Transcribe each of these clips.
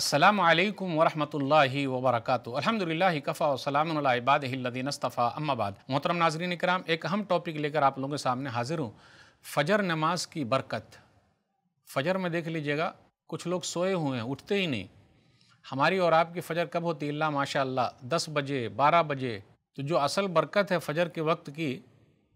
अल्लाम वरहमल वबरक अलहमदिल्ला कफ़ा वसलामबादीनस्तफ़ा अम्माबाद मोहतरम नाजरीन कराम एक अहम टॉपिक लेकर आप लोगों के सामने हाजिर हूँ फ़जर नमाज की बरकत फ़जर में देख लीजिएगा कुछ लोग सोए हुए हैं उठते ही नहीं हमारी और आपकी फ़जर कब होती है माशा दस बजे बारह बजे तो जो असल बरकत है फ़जर के वक्त की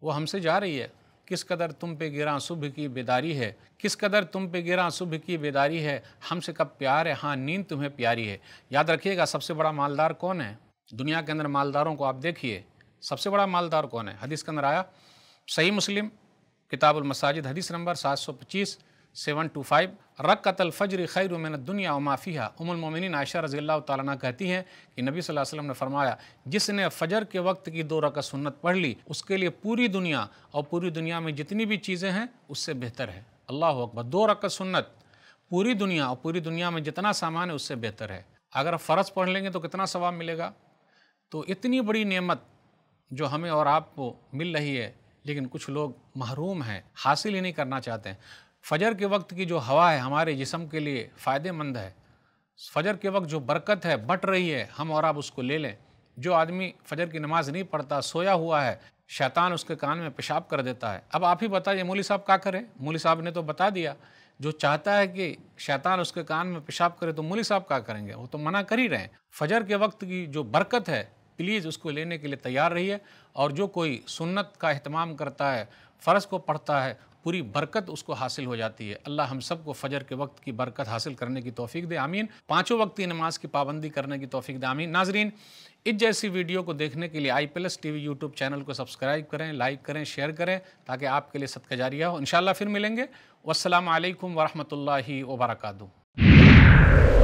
वो हमसे जा रही है किस कदर तुम पे गिरा सुबह की बेदारी है किस कदर तुम पे गिरा सुबह की बेदारी है हमसे कब प्यार है हाँ नींद तुम्हें प्यारी है याद रखिएगा सबसे बड़ा मालदार कौन है दुनिया के अंदर मालदारों को आप देखिए सबसे बड़ा मालदार कौन है हदीस के अंदर आया सही मुस्लिम किताबुल मसाजिद हदीस नंबर सात सौ पच्चीस सेवन टू फाइव रक कतल फ़जर खैर उमिन दुनिया माफ़िया मोमिन आयशा रजील्ला तला कहती हैं कि नबी सल्लल्लाहु अलैहि वसल्लम ने फरमाया जिसने फ़जर के वक्त की दो रकत सुन्नत पढ़ ली उसके लिए पूरी दुनिया और पूरी दुनिया में जितनी भी चीज़ें हैं उससे बेहतर है अल्लाह अकबर दो रकत सुन्नत पूरी दुनिया और पूरी दुनिया में जितना सामान है उससे बेहतर है अगर फ़र्ज़ पढ़ लेंगे तो कितना सवाब मिलेगा तो इतनी बड़ी नेमत जो हमें और आपको मिल रही है लेकिन कुछ लोग महरूम हैं हासिल ही नहीं करना चाहते हैं फजर के वक्त की जो हवा है हमारे जिसम के लिए फ़ायदेमंद है फजर के वक्त जो बरकत है बट रही है हम और आप उसको ले लें जो आदमी फजर की नमाज़ नहीं पढ़ता सोया हुआ है शैतान उसके कान में पेशाब कर देता है अब आप ही बताइए मौली साहब क्या करें मौली साहब ने तो बता दिया जो चाहता है कि शैतान उसके कान में पेशाब करे तो मौली साहब क्या करेंगे वो तो मना कर ही रहे हैं फजर के वक्त की जो बरकत है प्लीज़ उसको लेने के लिए तैयार रहिए और जो कोई सुन्नत का अहतमाम करता है फ़र्ज़ को पढ़ता है पूरी बरकत उसको हासिल हो जाती है अल्लाह हम सबको फजर के वक्त की बरकत हासिल करने की तोफ़ी दे आमीन पाँचों वक्त की नमाज की पाबंदी करने की तोफ़ी दे आमीन नाजरीन इस जैसी वीडियो को देखने के लिए I plus T V YouTube channel को सब्सक्राइब करें लाइक करें शेयर करें ताकि आपके लिए सदका जारिया हो इन फिर मिलेंगे वालकम वरहमल वर्का